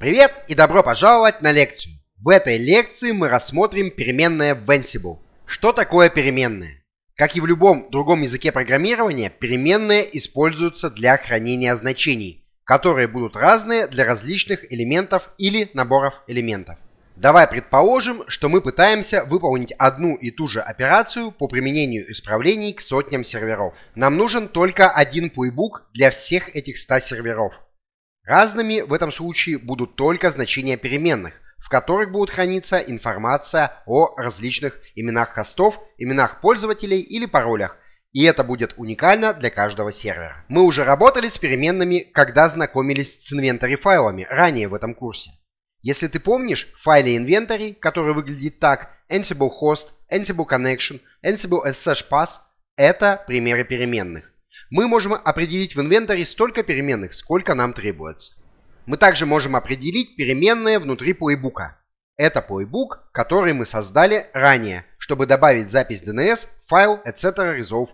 Привет и добро пожаловать на лекцию. В этой лекции мы рассмотрим переменное в Ansible. Что такое переменная? Как и в любом другом языке программирования, переменные используются для хранения значений, которые будут разные для различных элементов или наборов элементов. Давай предположим, что мы пытаемся выполнить одну и ту же операцию по применению исправлений к сотням серверов. Нам нужен только один плейбук для всех этих 100 серверов. Разными в этом случае будут только значения переменных, в которых будет храниться информация о различных именах хостов, именах пользователей или паролях, и это будет уникально для каждого сервера. Мы уже работали с переменными, когда знакомились с инвентарь файлами ранее в этом курсе. Если ты помнишь, в файле инвентарь, который выглядит так, Ansible Host, Ansible Connection, Ansible SSH Pass – это примеры переменных. Мы можем определить в инвентаре столько переменных, сколько нам требуется. Мы также можем определить переменные внутри плейбука. Это плейбук, который мы создали ранее, чтобы добавить запись DNS, файл, etc. resolve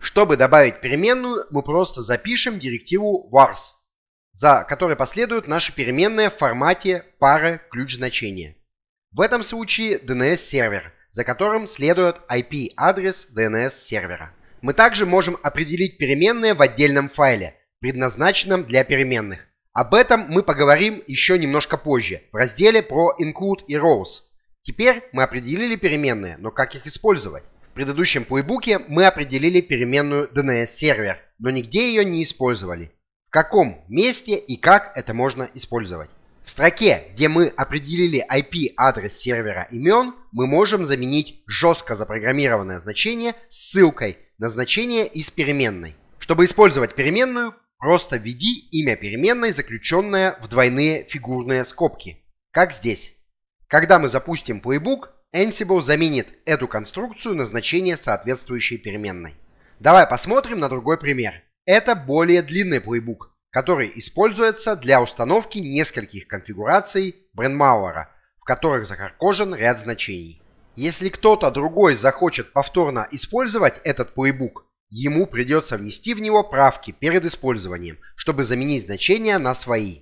Чтобы добавить переменную, мы просто запишем директиву vars, за которой последуют наши переменные в формате пары ключ-значения. В этом случае DNS-сервер, за которым следует IP-адрес DNS-сервера мы также можем определить переменные в отдельном файле, предназначенном для переменных. Об этом мы поговорим еще немножко позже, в разделе про include и rows. Теперь мы определили переменные, но как их использовать? В предыдущем плейбуке мы определили переменную DNS-сервер, но нигде ее не использовали. В каком месте и как это можно использовать? В строке, где мы определили IP-адрес сервера имен, мы можем заменить жестко запрограммированное значение ссылкой назначение из переменной. Чтобы использовать переменную, просто введи имя переменной, заключенное в двойные фигурные скобки, как здесь. Когда мы запустим Playbook, Ansible заменит эту конструкцию на значение соответствующей переменной. Давай посмотрим на другой пример. Это более длинный плейбук, который используется для установки нескольких конфигураций брендмауэра, в которых закаркожен ряд значений. Если кто-то другой захочет повторно использовать этот плейбук, ему придется внести в него правки перед использованием, чтобы заменить значения на свои.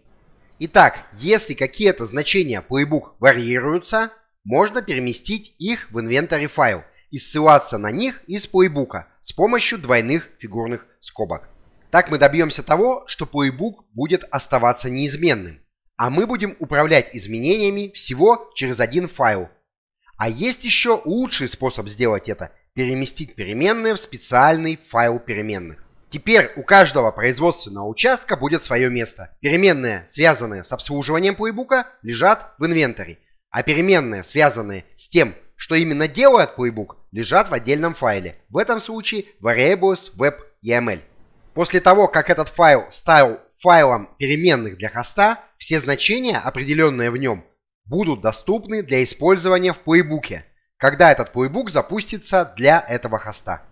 Итак, если какие-то значения плейбук варьируются, можно переместить их в инвентарь файл и ссылаться на них из плейбука с помощью двойных фигурных скобок. Так мы добьемся того, что плейбук будет оставаться неизменным, а мы будем управлять изменениями всего через один файл а есть еще лучший способ сделать это – переместить переменные в специальный файл переменных. Теперь у каждого производственного участка будет свое место. Переменные, связанные с обслуживанием плейбука, лежат в инвентаре, а переменные, связанные с тем, что именно делает плейбук, лежат в отдельном файле. В этом случае variables web YAML. После того, как этот файл стал файлом переменных для хоста, все значения, определенные в нем, будут доступны для использования в плейбуке, когда этот плейбук запустится для этого хоста.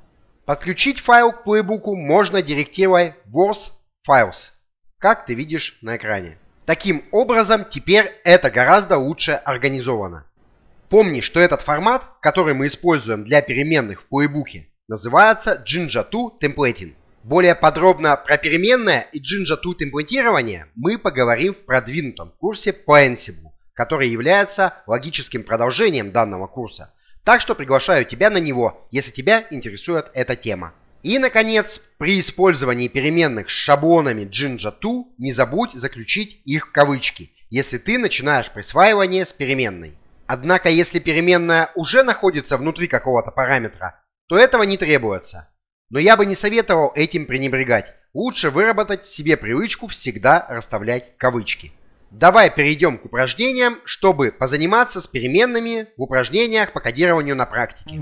Подключить файл к плейбуку можно директивой wars files, как ты видишь на экране. Таким образом, теперь это гораздо лучше организовано. Помни, что этот формат, который мы используем для переменных в плейбуке, называется Jinja2 Templating. Более подробно про переменное и Jinja2 темплатирование мы поговорим в продвинутом курсе по Ansible который является логическим продолжением данного курса. Так что приглашаю тебя на него, если тебя интересует эта тема. И, наконец, при использовании переменных с шаблонами Jinja 2 не забудь заключить их в кавычки, если ты начинаешь присваивание с переменной. Однако, если переменная уже находится внутри какого-то параметра, то этого не требуется. Но я бы не советовал этим пренебрегать. Лучше выработать в себе привычку всегда расставлять кавычки. Давай перейдем к упражнениям, чтобы позаниматься с переменными в упражнениях по кодированию на практике.